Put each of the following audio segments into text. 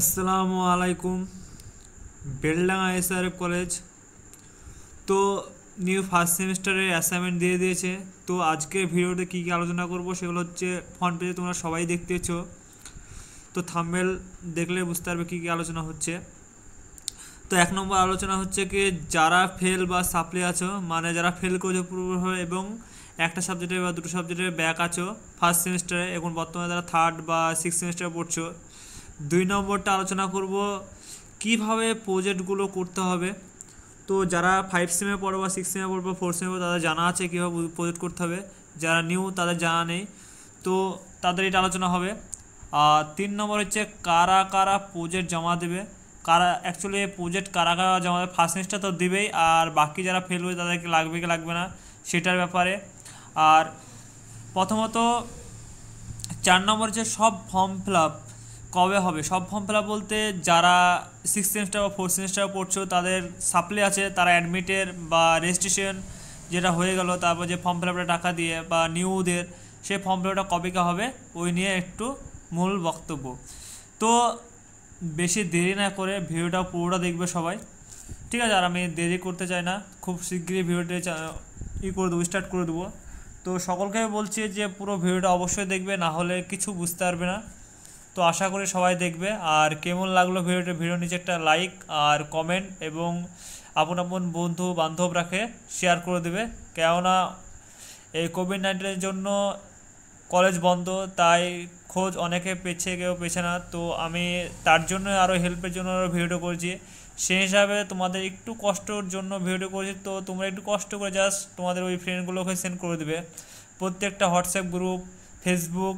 আসসালামু আলাইকুম Beldanga SRF college তো নিউ ফার্স্ট সেমিস্টারের অ্যাসাইনমেন্ট দিয়ে দিয়েছে তো আজকের ভিডিওতে কী কী আলোচনা করব সেগুলো হচ্ছে ফ্রন্ট পেজে তোমরা সবাই দেখতেছ তো থাম্বেল দেখলে বুঝতে পারবে কী কী আলোচনা হচ্ছে তো এক নম্বর আলোচনা হচ্ছে কি যারা ফেল বা সাপ্লি আছো মানে যারা ফেল করেছো পূর্বভাবে এবং একটা সাবজেক্টে বা দুটো সাবজেক্টে ব্যাক আছো ফার্স্ট সেমিস্টারে এখন বর্তমানে যারা থার্ড বা সিক্স সেমিস্টারে পড়ছো দুই নম্বরটা আলোচনা করব কিভাবে প্রজেক্টগুলো করতে হবে তো যারা ফাইভ সেমে পড়ো বা সিক্স সেমে পড়বো ফোর সেমে পড়বো তাদের জানা আছে কীভাবে প্রজেক্ট করতে হবে যারা নিউ তাদের জানা নেই তো তাদের এটা আলোচনা হবে আর তিন নম্বর হচ্ছে কারা কারা প্রজেক্ট জমা দেবে কারা অ্যাকচুয়ালি প্রজেক্ট কারা কারা জমা দেবে ফার্স্ট সেমিস্টার তো দেবেই আর বাকি যারা ফেল হয়ে তাদেরকে লাগবে কি লাগবে না সেটার ব্যাপারে আর প্রথমত চার নম্বর হচ্ছে সব ফর্ম ফিল আপ কবে হবে সব ফর্ম ফেলা বলতে যারা সিক্স সেমিস্টার বা ফোর্থ সেমিস্টার পড়ছো তাদের সাপ্লি আছে তারা অ্যাডমিটের বা রেজিস্ট্রেশন যেটা হয়ে গেল তারপর যে ফর্ম ফিলাপটা টাকা দিয়ে বা নিউদের সেই ফর্ম কবে কবেকে হবে ওই নিয়ে একটু মূল বক্তব্য তো বেশি দেরি না করে ভিডিওটা পুরোটা দেখবে সবাই ঠিক আছে আর আমি দেরি করতে চাই না খুব শীঘ্রই ভিডিওটা ই করে দেবো স্টার্ট করে দেবো তো সকলকে বলছি যে পুরো ভিডিওটা অবশ্যই দেখবে না হলে কিছু বুঝতে পারবে না তো আশা করি সবাই দেখবে আর কেমন লাগলো ভিডিওটা ভিডিও নিচে একটা লাইক আর কমেন্ট এবং আপন আপন বন্ধু বান্ধব রাখে শেয়ার করে দেবে কেননা এই কোভিড নাইন্টিনের জন্য কলেজ বন্ধ তাই খোঁজ অনেকে পেছে কেউ পেছে না তো আমি তার জন্য আরও হেল্পের জন্য আরও ভিডিও করছি সেই হিসাবে তোমাদের একটু কষ্টর জন্য ভিডিও করছি তো তোমরা একটু কষ্ট করে জাস্ট তোমাদের ওই ফ্রেন্ডগুলোকে সেন্ড করে দেবে প্রত্যেকটা হোয়াটসঅ্যাপ গ্রুপ ফেসবুক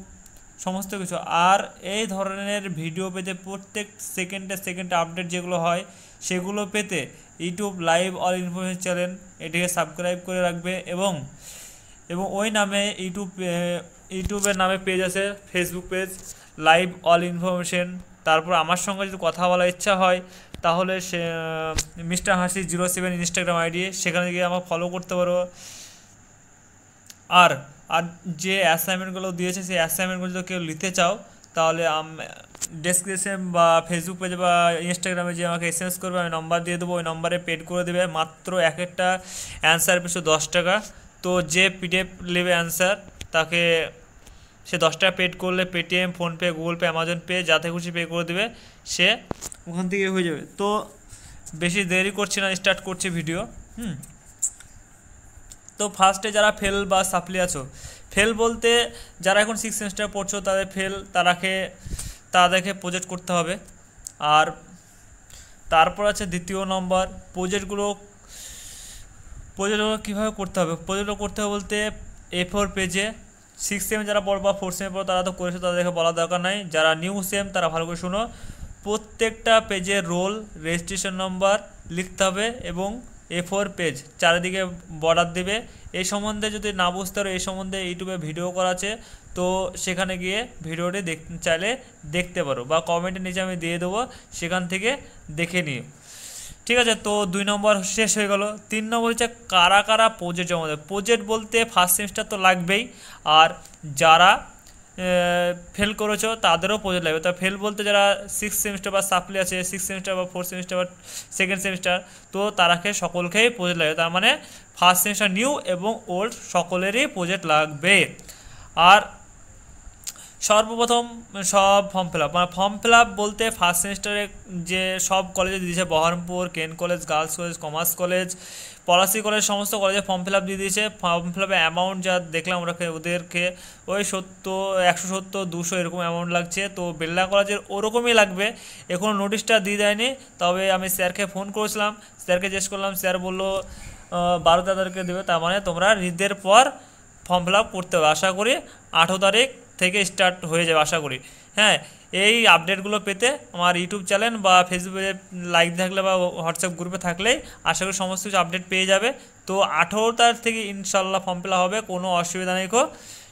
সমস্ত কিছু আর এই ধরনের ভিডিও পেতে প্রত্যেক সেকেন্ডে সেকেন্ডে আপডেট যেগুলো হয় সেগুলো পেতে YouTube live all information channel এটিকে সাবস্ক্রাইব করে রাখবে এবং এবং ওই নামে ইউটিউব ইউটিউবের নামে পেজ আছে Facebook page live all information তারপর আমার সঙ্গে যদি কথা বলার ইচ্ছা হয় তাহলে সে mister Hasi zero seven Instagram ID সেখানে গিয়ে আমাকে ফলো করতে পারো আর আর যে অ্যাসাইনমেন্টগুলো দিয়েছে সেই অ্যাসাইনমেন্টগুলো যদি কেউ নিতে চাও তাহলে ডেসক্রিপশন বা ফেসবুক পেজে বা ইনস্টাগ্রামে যে আমাকে এস এম এস করবে আমি নম্বর দিয়ে দেবো ওই নম্বরে পেড করে দেবে মাত্র এক একটা অ্যান্সার পিছু দশ টাকা তো যে পিডিএফ নেবে অ্যান্সার তাকে সে দশ টাকা পেড করলে Paytm PhonePe Google Pay Amazon Pay যাতে খুশি পে করে দেবে সে ওখান থেকে হয়ে যাবে তো বেশি দেরি করছি না স্টার্ট করছে ভিডিও হুম তো ফার্স্টে যারা ফেল বা সাপ্লি আছো ফেল বলতে যারা এখন সিক্স সেমিস্টার পড়ছো তাদের ফেল তারাকে তাদেরকে প্রজেক্ট করতে হবে আর তারপর আছে দ্বিতীয় নম্বর প্রজেক্টগুলো প্রজেক্টগুলো কীভাবে করতে হবে প্রজেক্টগুলো করতে হবে বলতে এ ফোর পেজে সিক্স সেম যারা পড়ো বা ফোর্থ সেমে পড়ো তারা তো করেছে তাদেরকে বলা দরকার নাই যারা নিউ সেম তারা ভালো করে শুনো প্রত্যেকটা পেজের রোল রেজিস্ট্রেশন নম্বর লিখতে হবে এবং এ ফোর পেজ চারিদিকে বর্ডার দেবে এই সম্বন্ধে যদি না বুঝতে পারো এই সম্বন্ধে ইউটিউবে ভিডিও করা আছে তো সেখানে গিয়ে ভিডিওটি দেখ চাইলে দেখতে পারো বা কমেন্টের নিচে আমি দিয়ে দেবো সেখান থেকে দেখে নিও ঠিক আছে তো দুই নম্বর শেষ হয়ে গেল তিন নম্বর হচ্ছে কারা কারা প্রজেক্ট জমা দেবে প্রজেক্ট বলতে ফার্স্ট সেমিস্টার তো লাগবেই আর যারা ফেল করেছো তাদেরও প্রজেক্ট লাগবে তা ফেল বলতে যারা সিক্স সেমিস্টার বা সাপ্লি আছে সিক্স সেমিস্টার বা ফোর্থ সেমিস্টার বা সেকেন্ড সেমিস্টার তো তারাকে সকলকেই প্রজেক্ট লাগবে তার মানে ফার্স্ট সেমিস্টার নিউ এবং ওল্ড সকলেরই প্রজেক্ট লাগবে আর সর্বপ্রথম সব ফর্ম ফিল আপ মানে ফর্ম ফিল আপ বলতে ফার্স্ট সেমিস্টারে যে সব কলেজে দিয়েছে বহরমপুর কেন college girls college commerce college Palashi college সমস্ত কলেজে ফর্ম ফিল আপ দিয়ে দিয়েছে ফর্ম ফিল আপের অ্যামাউন্ট যা দেখলাম ওরা ওদেরকে ওই সত্তর একশো সত্তর দুশো এরকম অ্যামাউন্ট লাগছে তো বেল্লা কলেজের ওরকমই লাগবে এখনও নোটিশটা দিয়ে দেয়নি তবে আমি স্যারকে ফোন করেছিলাম স্যারকে জিজ্ঞেস করলাম স্যার বললো বারো তারিখে দেবে তার মানে তোমরা ঈদের পর ফর্ম ফিল আপ করতে হবে আশা করি আঠেরো তারিখ থেকে স্টার্ট হয়ে যাবে আশা করি হ্যাঁ এই আপডেটগুলো পেতে আমার ইউটিউব চ্যানেল বা ফেসবুকে লাইক থাকলে বা হোয়াটসঅ্যাপ গ্রুপে থাকলেই আশা করি সমস্ত কিছু আপডেট পেয়ে যাবে তো আঠেরো তারিখ থেকে ইনশাল্লাহ ফর্ম ফেলা হবে কোনো অসুবিধা নেই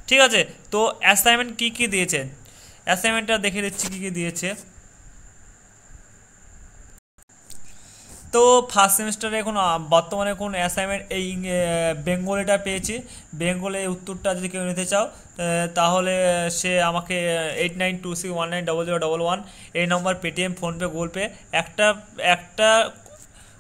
ঠিক আছে তো অ্যাসাইনমেন্ট কী কী দিয়েছেন অ্যাসাইনমেন্টটা দেখে দিচ্ছি কী কী দিয়েছে তো ফার্স্ট সেমিস্টারে এখন বর্তমানে কোন অ্যাসাইনমেন্ট এই বেঙ্গলিটা পেয়েছি বেঙ্গলে উত্তরটা যদি কেউ নিতে চাও তাহলে সে আমাকে eight nine two six one nine double zero double one এই নম্বর পেটিএম ফোনপে গুগল পে একটা একটা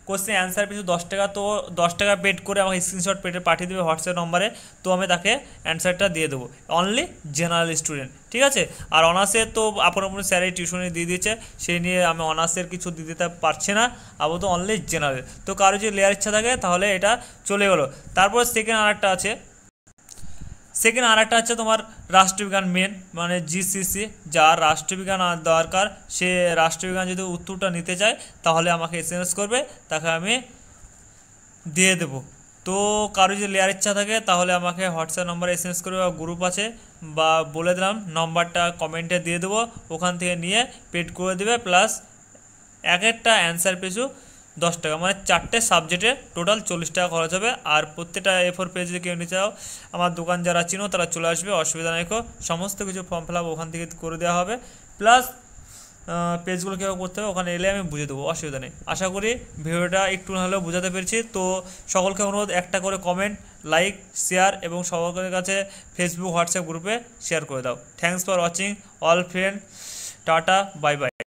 কোশ্চেন অ্যান্সার পিছু দশ টাকা তো দশ টাকা পেড করে আমাকে স্ক্রিনশট পেটে পাঠিয়ে দেবে হোয়াটসঅ্যাপ নম্বরে তো আমি তাকে অ্যান্সারটা দিয়ে দেবো অনলি জেনারেল স্টুডেন্ট ঠিক আছে আর অনার্সে তো আপন আপনার স্যারের টিউশনি দিয়ে দিয়েছে সেই নিয়ে আমি অনার্সের কিছু দিয়ে দিতে পারছি না আপাতত অনলি জেনারেল তো কারো যদি লেয়ার ইচ্ছা থাকে তাহলে এটা চলে গেলো তারপর সেকেন্ড আর একটা আছে সেকেন্ড আরেকটা হচ্ছে তোমার রাষ্ট্রবিজ্ঞান মেন মানে জিসিসি যার রাষ্ট্রবিজ্ঞান দরকার সে রাষ্ট্রবিজ্ঞান যদি উত্তরটা নিতে চায় তাহলে আমাকে এস করবে তাকে আমি দিয়ে দেবো তো কারো যদি লেয়ার ইচ্ছা থাকে তাহলে আমাকে হোয়াটসঅ্যাপ নম্বরে এস এম এস করবে বা গ্রুপ আছে বা বলে দিলাম নম্বরটা কমেন্টে দিয়ে দেবো ওখান থেকে নিয়ে পেড করে দেবে প্লাস এক একটা অ্যান্সার পিছু দশ টাকা মানে চারটে সাবজেক্টে টোটাল চল্লিশ টাকা খরচ হবে আর প্রত্যেকটা এ ফোর পেজ কেউ নিতে চাও আমার দোকান যারা চিনো তারা চলে আসবে অসুবিধা নেই সমস্ত কিছু ফর্ম ফিল আপ ওখান থেকে করে দেওয়া হবে প্লাস পেজগুলো কীভাবে করতে হবে ওখানে এলে আমি বুঝে দেবো অসুবিধা নেই আশা করি ভিডিওটা একটু হলেও বোঝাতে পেরেছি তো সকলকে অনুরোধ একটা করে কমেন্ট লাইক শেয়ার এবং সকলের কাছে ফেসবুক হোয়াটসঅ্যাপ গ্রুপে শেয়ার করে দাও thanks for watching all friend tata bye by